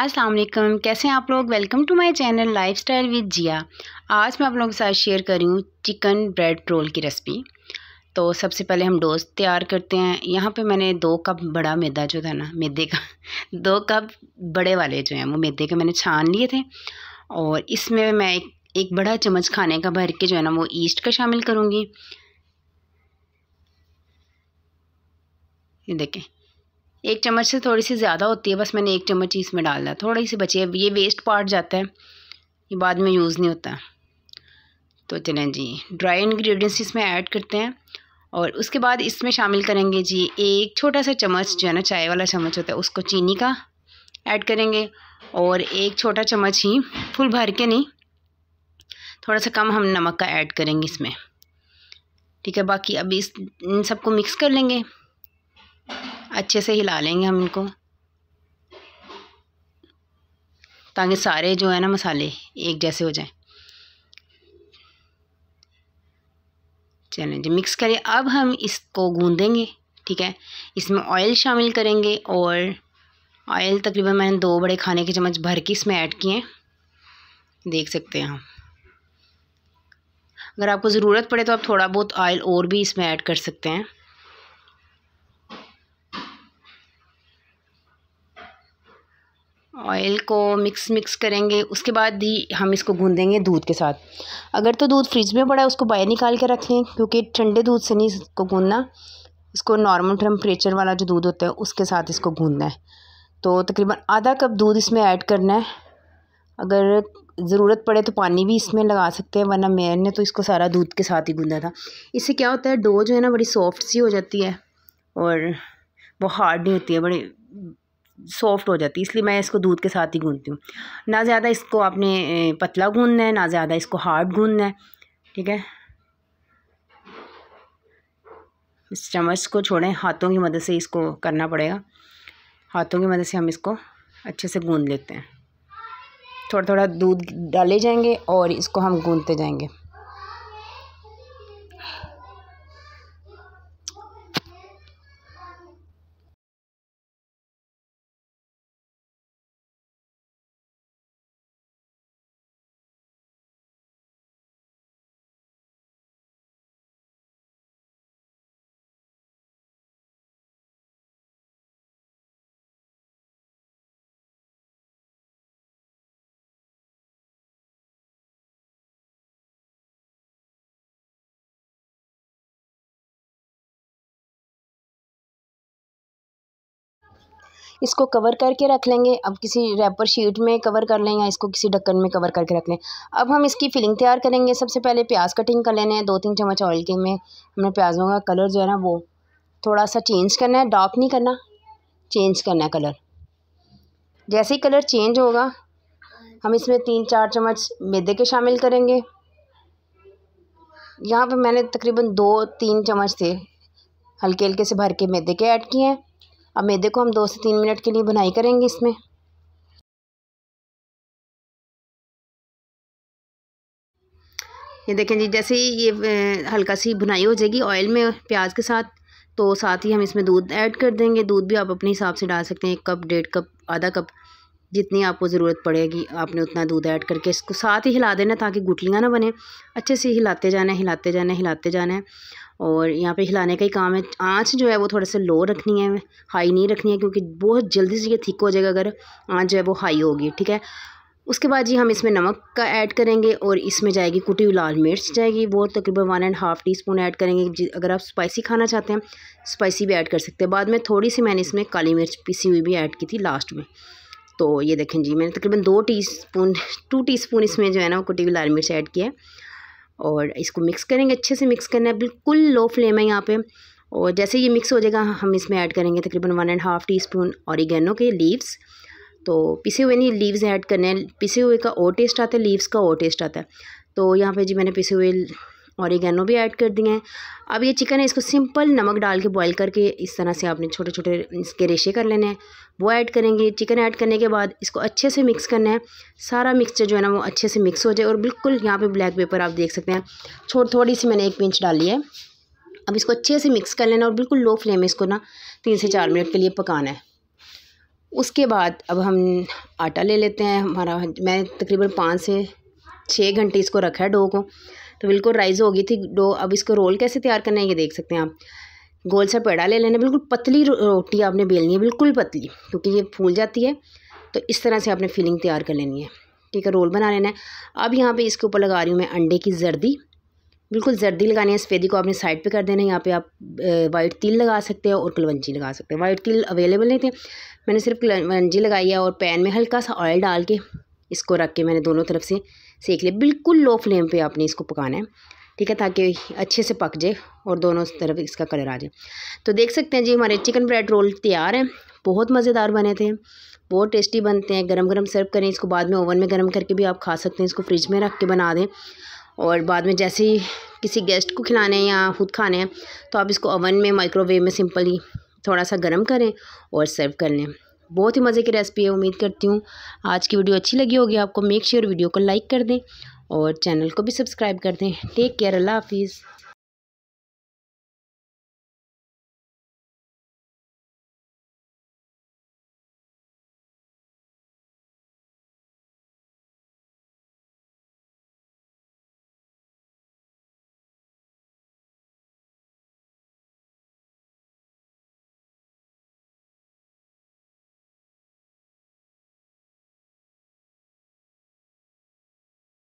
अस्सलाम वालेकुम कैसे हैं आप लोग welcome to my channel lifestyle with Jiya आज मैं आप लोगों के साथ शेयर कर रही हूँ चिकन ब्रेड रोल की रेसिपी तो सबसे पहले हम डोज तैयार करते हैं यहाँ पे मैंने दो कप बड़ा मैदा जो था ना मैदे का दो कप बड़े वाले जो हैं वो मैदे के मैंने छान लिए थे और इसमें मैं एक एक बड़ा चम्मच खाने का भर के जो है ना वो ईस्ट का शामिल करूँगी ये देखें एक चम्मच से थोड़ी सी ज़्यादा होती है बस मैंने एक चम्मच ही इसमें डालना थोड़ी सी बची है ये वेस्ट पार्ट जाता है ये बाद में यूज़ नहीं होता तो चलें जी ड्राई इन्ग्रीडियंट्स इसमें ऐड करते हैं और उसके बाद इसमें शामिल करेंगे जी एक छोटा सा चम्मच जो है ना चाय वाला चम्मच होता है उसको चीनी का ऐड करेंगे और एक छोटा चम्मच ही फुल भर के नहीं थोड़ा सा कम हम नमक का ऐड करेंगे इसमें ठीक है बाकी अभी इस इन सबको मिक्स कर लेंगे अच्छे से हिला लेंगे हम इनको ताकि सारे जो है ना मसाले एक जैसे हो जाए चलें जी मिक्स करें अब हम इसको गूंदेंगे ठीक है इसमें ऑयल शामिल करेंगे और ऑयल तकरीबन मैंने दो बड़े खाने के चम्मच भर के इसमें ऐड किए हैं देख सकते हैं हम अगर आपको ज़रूरत पड़े तो आप थोड़ा बहुत ऑयल और भी इसमें ऐड कर सकते हैं ऑयल को मिक्स मिक्स करेंगे उसके बाद ही हम इसको गूंदेंगे दूध के साथ अगर तो दूध फ्रिज में पड़ा है उसको बाहर निकाल के रखें क्योंकि ठंडे दूध से नहीं इसको गूंदना इसको नॉर्मल टेम्परेचर वाला जो दूध होता है उसके साथ इसको गूंदना है तो तकरीबन आधा कप दूध इसमें ऐड करना है अगर ज़रूरत पड़े तो पानी भी इसमें लगा सकते हैं वरना मैंने तो इसको सारा दूध के साथ ही गूंदा था इससे क्या होता है डो जो है ना बड़ी सॉफ्ट सी हो जाती है और वो हार्ड नहीं होती है बड़ी सॉफ्ट हो जाती है इसलिए मैं इसको दूध के साथ ही गूँधती हूँ ना ज़्यादा इसको आपने पतला गूंदना है ना ज़्यादा इसको हार्ड गूँधना है ठीक है इस चम्मच को छोड़ें हाथों की मदद से इसको करना पड़ेगा हाथों की मदद से हम इसको अच्छे से गूंद लेते हैं थोड़ा थोड़ा दूध डाले जाएंगे और इसको हम गूंदते जाएंगे इसको कवर करके रख लेंगे अब किसी रैपर शीट में कवर कर लें या इसको किसी ढक्कन में कवर करके रख लें अब हम इसकी फिलिंग तैयार करेंगे सबसे पहले प्याज कटिंग कर लेने हैं दो तीन चम्मच ऑयल के में हमने प्याज़ों का कलर जो है ना वो थोड़ा सा चेंज करना है डार्क नहीं करना चेंज करना है कलर जैसे ही कलर चेंज होगा हम इसमें तीन चार चम्मच मैदे के शामिल करेंगे यहाँ पे मैंने तकरीबन दो तीन चम्मच थे हल्के हल्के से भर के मैदे के ऐड किए हैं अब मैदे को हम दो से तीन मिनट के लिए बुनाई करेंगे इसमें ये देखें जी जैसे ही ये हल्का सी भुनाई हो जाएगी ऑयल में प्याज के साथ तो साथ ही हम इसमें दूध ऐड कर देंगे दूध भी आप अपने हिसाब से डाल सकते हैं एक कप डेढ़ कप आधा कप जितनी आपको ज़रूरत पड़ेगी आपने उतना दूध ऐड करके इसको साथ ही हिला देना ताकि गुटलियाँ ना बने अच्छे से हिलाते जाना हिलाते जाना हिलाते जाना है और यहाँ पे हिलाने का ही काम है आँच जो है वो थोड़ा सा लो रखनी है हाई नहीं रखनी है क्योंकि बहुत जल्दी से ये थिक हो जाएगा अगर आँच जो है वो हाई होगी ठीक है उसके बाद जी हम इसमें नमक का ऐड करेंगे और इसमें जाएगी कुटी हुई लाल मिर्च जाएगी वो तकरीबन one and half teaspoon add करेंगे अगर आप स्पाइसी खाना चाहते हैं स्पाइसी भी ऐड कर सकते हैं बाद में थोड़ी सी मैंने इसमें काली मिर्च पीसी हुई भी ऐड की थी लास्ट में तो ये देखें जी मैंने तकरीबन दो teaspoon two teaspoon इसमें जो है ना कुटी हुई लाल मिर्च ऐड किया है और इसको मिक्स करेंगे अच्छे से मिक्स करना है बिल्कुल लो फ्लेम है यहाँ पे और जैसे ये मिक्स हो जाएगा हम इसमें ऐड करेंगे तकरीबन one and half teaspoon और के लीव्स तो पिसे हुए नहीं लीव्स ऐड करने हैं पिसे हुए का और टेस्ट आता है लीव्स का और टेस्ट आता है तो यहाँ पे जी मैंने पिसे हुए और भी ऐड कर दिए हैं अब ये चिकन है इसको सिंपल नमक डाल के बॉईल करके इस तरह से आपने छोटे छोटे इसके रेशे कर लेने हैं वो ऐड करेंगे चिकन ऐड करने के बाद इसको अच्छे से मिक्स करना है सारा मिक्सचर जो है ना वो अच्छे से मिक्स हो जाए और बिल्कुल यहाँ पे ब्लैक पेपर आप देख सकते हैं छोटी थोड़ी सी मैंने एक पिंच डाली है अब इसको अच्छे से मिक्स कर लेना और बिल्कुल लो फ्लेम में इसको ना तीन से चार मिनट के लिए पकाना है उसके बाद अब हम आटा ले लेते हैं हमारा मैं तकरीबन पाँच से छः घंटे इसको रखा है डो को तो बिल्कुल राइज़ हो गई थी डो अब इसको रोल कैसे तैयार करना है ये देख सकते हैं आप गोल सा पेड़ा ले लेना बिल्कुल पतली रोटी आपने बेलनी है बिल्कुल पतली क्योंकि ये फूल जाती है तो इस तरह से आपने फिलिंग तैयार कर लेनी है ठीक है रोल बना लेना है अब यहाँ पे इसके ऊपर लगा रही हूँ मैं अंडे की जर्दी बिल्कुल जर्दी लगानी है सफ़ेदी को आपने साइड पे कर देना है यहाँ पे आप वाइट तिल लगा सकते हैं और कलवंजी लगा सकते हैं वाइट तिल अवेलेबल नहीं थे मैंने सिर्फ कलवंजी लगाई है और पैन में हल्का सा ऑयल डाल के इसको रख के मैंने दोनों तरफ से सेक लिया बिल्कुल लो फ्लेम पर आपने इसको पकाना है ठीक है ताकि अच्छे से पक जाए और दोनों तरफ इसका कलर आ जाए तो देख सकते हैं जी हमारे चिकन ब्रेड रोल तैयार हैं बहुत मज़ेदार बने थे बहुत टेस्टी बनते हैं गरम गरम सर्व करें इसको बाद में ओवन में गर्म करके भी आप खा सकते हैं इसको फ्रिज में रख के बना दें और बाद में जैसे ही किसी गेस्ट को खिलाने हैं या खुद खाने हैं तो आप इसको ओवन में माइक्रोवेव में सिंपली थोड़ा सा गर्म करें और सर्व कर लें बहुत ही मज़े की रेसिपी है उम्मीद करती हूँ आज की वीडियो अच्छी लगी होगी आपको मेक श्योर वीडियो को लाइक कर दें और चैनल को भी सब्सक्राइब कर दें टेक केयर अल्लाह हाफिज़